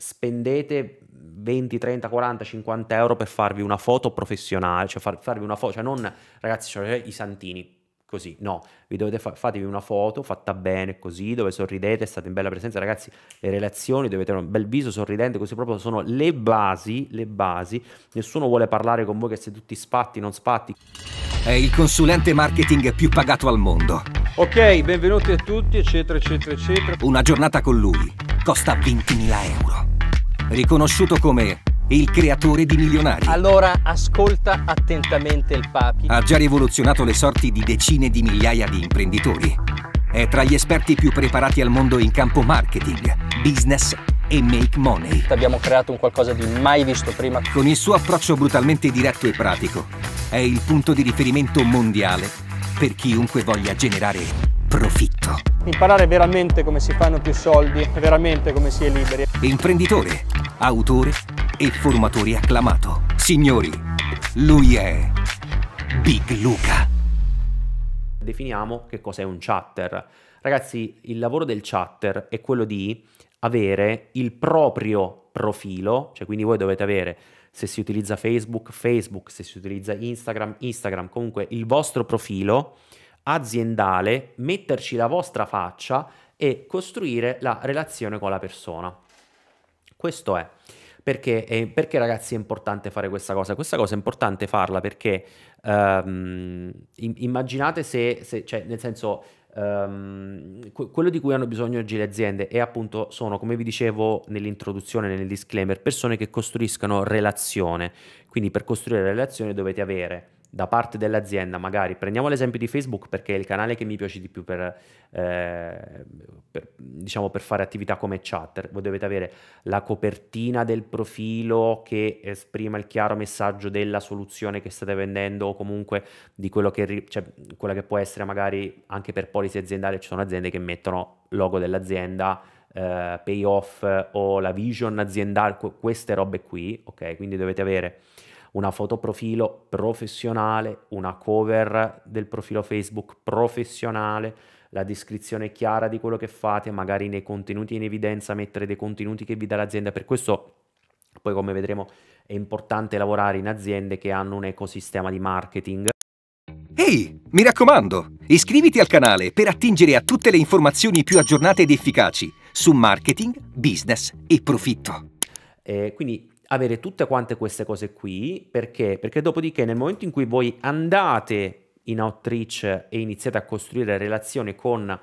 spendete 20, 30, 40, 50 euro per farvi una foto professionale, cioè far, farvi una foto, cioè non ragazzi, cioè, eh, i santini, così, no, vi dovete fa- fatevi una foto fatta bene, così, dove sorridete, state in bella presenza, ragazzi, le relazioni dovete avere un bel viso sorridente, così proprio sono le basi, le basi, nessuno vuole parlare con voi che siete tutti spatti, non spatti. È il consulente marketing più pagato al mondo. Ok, benvenuti a tutti, eccetera, eccetera, eccetera. Una giornata con lui costa 20.000 euro riconosciuto come il creatore di milionari. Allora ascolta attentamente il Papi. Ha già rivoluzionato le sorti di decine di migliaia di imprenditori. È tra gli esperti più preparati al mondo in campo marketing, business e make money. Abbiamo creato un qualcosa di mai visto prima. Con il suo approccio brutalmente diretto e pratico, è il punto di riferimento mondiale per chiunque voglia generare profitto. Imparare veramente come si fanno più soldi, veramente come si è liberi. Imprenditore, autore e formatore acclamato. Signori, lui è Big Luca. Definiamo che cos'è un chatter. Ragazzi, il lavoro del chatter è quello di avere il proprio profilo, cioè quindi voi dovete avere se si utilizza Facebook, Facebook, se si utilizza Instagram, Instagram, comunque il vostro profilo aziendale, metterci la vostra faccia e costruire la relazione con la persona. Questo è. Perché, eh, perché, ragazzi è importante fare questa cosa? Questa cosa è importante farla perché um, immaginate se, se, cioè nel senso, um, que- quello di cui hanno bisogno oggi le aziende è appunto, sono come vi dicevo nell'introduzione, nel disclaimer, persone che costruiscano relazione. Quindi per costruire relazione dovete avere da parte dell'azienda, magari prendiamo l'esempio di Facebook perché è il canale che mi piace di più per, eh, per, diciamo, per fare attività come chat, voi dovete avere la copertina del profilo che esprima il chiaro messaggio della soluzione che state vendendo o comunque di quello che, cioè, quella che può essere magari anche per policy aziendale, ci sono aziende che mettono logo dell'azienda, eh, payoff o la vision aziendale, queste robe qui, ok? Quindi dovete avere una foto profilo professionale, una cover del profilo Facebook professionale, la descrizione chiara di quello che fate, magari nei contenuti in evidenza mettere dei contenuti che vi dà l'azienda. Per questo poi come vedremo è importante lavorare in aziende che hanno un ecosistema di marketing. Ehi, hey, mi raccomando, iscriviti al canale per attingere a tutte le informazioni più aggiornate ed efficaci su marketing, business e profitto. Eh, quindi avere tutte quante queste cose qui, perché? Perché dopodiché nel momento in cui voi andate in outreach e iniziate a costruire relazioni con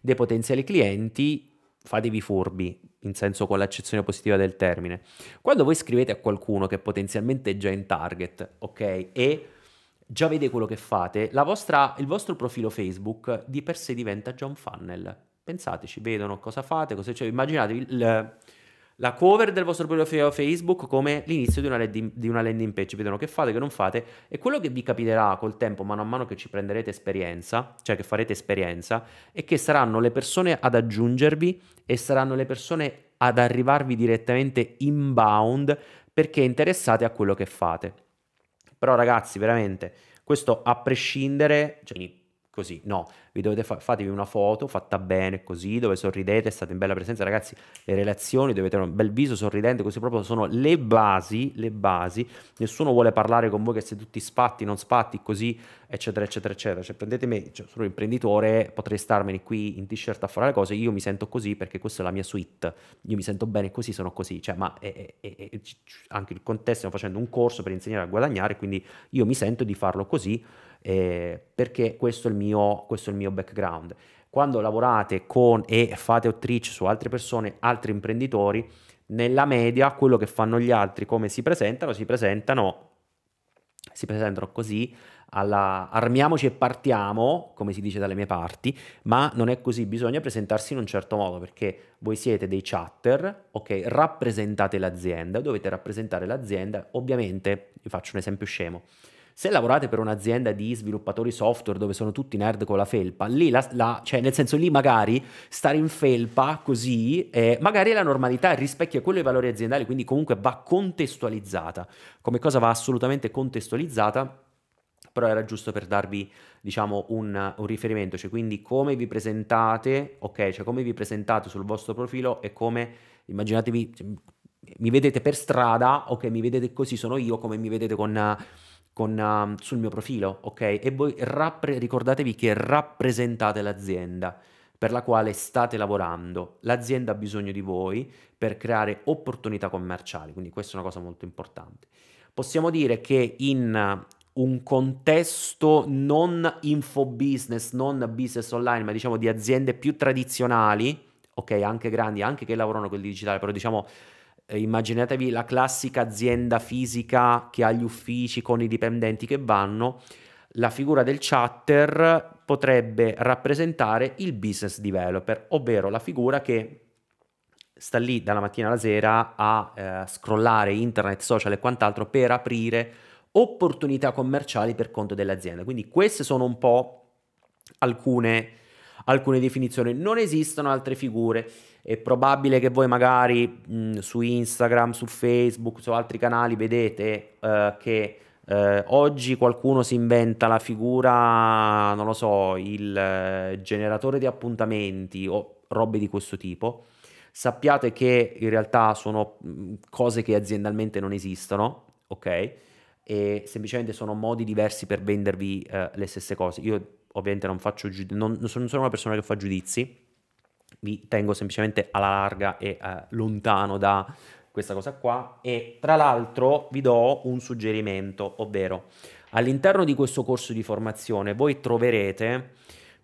dei potenziali clienti, fatevi furbi, in senso con l'accezione positiva del termine. Quando voi scrivete a qualcuno che potenzialmente è già in target, ok, e già vede quello che fate, vostra, il vostro profilo Facebook di per sé diventa già un funnel. Pensateci, vedono cosa fate, cosa, cioè, immaginatevi il, la cover del vostro profilo Facebook come l'inizio di una, landing, di una landing page, vedono che fate, che non fate e quello che vi capiterà col tempo, mano a mano che ci prenderete esperienza, cioè che farete esperienza, è che saranno le persone ad aggiungervi e saranno le persone ad arrivarvi direttamente inbound perché interessate a quello che fate. Però ragazzi, veramente, questo a prescindere, cioè, così, no, vi dovete fa- fatevi una foto fatta bene così, dove sorridete, state in bella presenza, ragazzi, le relazioni, dovete avere un bel viso sorridente, così proprio sono le basi, le basi, nessuno vuole parlare con voi che siete tutti spatti, non spatti, così, eccetera, eccetera, eccetera, cioè prendete me, cioè, sono imprenditore, potrei starmene qui in t-shirt a fare le cose, io mi sento così perché questa è la mia suite, io mi sento bene così, sono così, cioè, ma è, è, è, anche il contesto, stiamo facendo un corso per insegnare a guadagnare, quindi io mi sento di farlo così, eh, perché questo è il mio, questo è il mio mio background. Quando lavorate con e fate outreach su altre persone, altri imprenditori, nella media quello che fanno gli altri, come si presentano, si presentano, si presentano così, alla armiamoci e partiamo, come si dice dalle mie parti, ma non è così, bisogna presentarsi in un certo modo perché voi siete dei chatter, ok, rappresentate l'azienda, dovete rappresentare l'azienda, ovviamente vi faccio un esempio scemo se lavorate per un'azienda di sviluppatori software dove sono tutti nerd con la felpa, lì la, la, cioè nel senso lì magari stare in felpa così, eh, magari la normalità rispecchia quello dei valori aziendali, quindi comunque va contestualizzata. Come cosa va assolutamente contestualizzata? però era giusto per darvi diciamo un, un, riferimento, cioè quindi come vi presentate, ok, cioè come vi presentate sul vostro profilo e come immaginatevi cioè, mi vedete per strada, ok, mi vedete così sono io, come mi vedete con con, um, sul mio profilo, ok? E voi rappre- ricordatevi che rappresentate l'azienda per la quale state lavorando. L'azienda ha bisogno di voi per creare opportunità commerciali, quindi questa è una cosa molto importante. Possiamo dire che in un contesto non info business, non business online, ma diciamo di aziende più tradizionali, ok, anche grandi, anche che lavorano con il digitale, però diciamo eh, immaginatevi la classica azienda fisica che ha gli uffici con i dipendenti che vanno, la figura del chatter potrebbe rappresentare il business developer, ovvero la figura che sta lì dalla mattina alla sera a eh, scrollare internet, social e quant'altro per aprire opportunità commerciali per conto dell'azienda. Quindi queste sono un po' alcune alcune definizioni. Non esistono altre figure. È probabile che voi magari mh, mm, su Instagram, su Facebook, su altri canali vedete uh, che uh, oggi qualcuno si inventa la figura, non lo so, il uh, generatore di appuntamenti o robe di questo tipo. Sappiate che in realtà sono mm, cose che aziendalmente non esistono, ok? E semplicemente sono modi diversi per vendervi le stesse cose. Io ovviamente non, giud- non, non sono una persona che fa giudizi, vi tengo semplicemente alla larga e eh, lontano da questa cosa qua e tra l'altro vi do un suggerimento, ovvero all'interno di questo corso di formazione voi troverete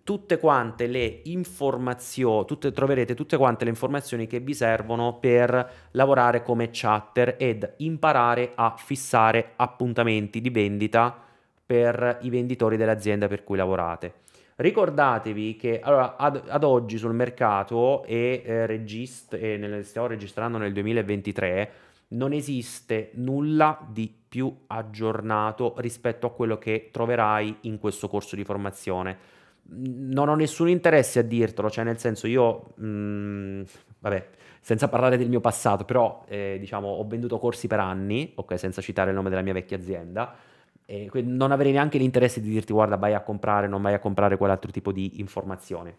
tutte quante le informazioni, tutte, troverete tutte quante le informazioni che vi servono per lavorare come chatter ed imparare a fissare appuntamenti di vendita per i venditori dell'azienda per cui lavorate. Ricordatevi che allora, ad, ad, oggi sul mercato e, eh, regist- stiamo registrando nel 2023 non esiste nulla di più aggiornato rispetto a quello che troverai in questo corso di formazione. Non ho nessun interesse a dirtelo, cioè nel senso io, mh, mm, vabbè, senza parlare del mio passato, però eh, diciamo ho venduto corsi per anni, ok, senza citare il nome della mia vecchia azienda e non avere neanche l'interesse di dirti guarda vai a comprare, non vai a comprare quell'altro tipo di informazione.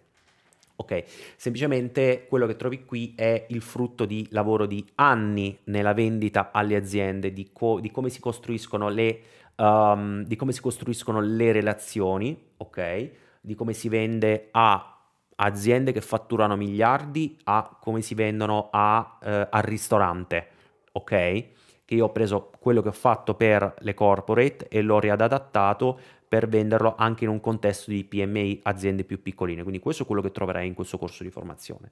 Ok, semplicemente quello che trovi qui è il frutto di lavoro di anni nella vendita alle aziende, di, co- di come si costruiscono le, um, di come si costruiscono le relazioni, ok? Di come si vende a aziende che fatturano miliardi a come si vendono a, eh, al ristorante, ok? che io ho preso quello che ho fatto per le corporate e l'ho riadattato per venderlo anche in un contesto di PMI aziende più piccoline. Quindi questo è quello che troverai in questo corso di formazione.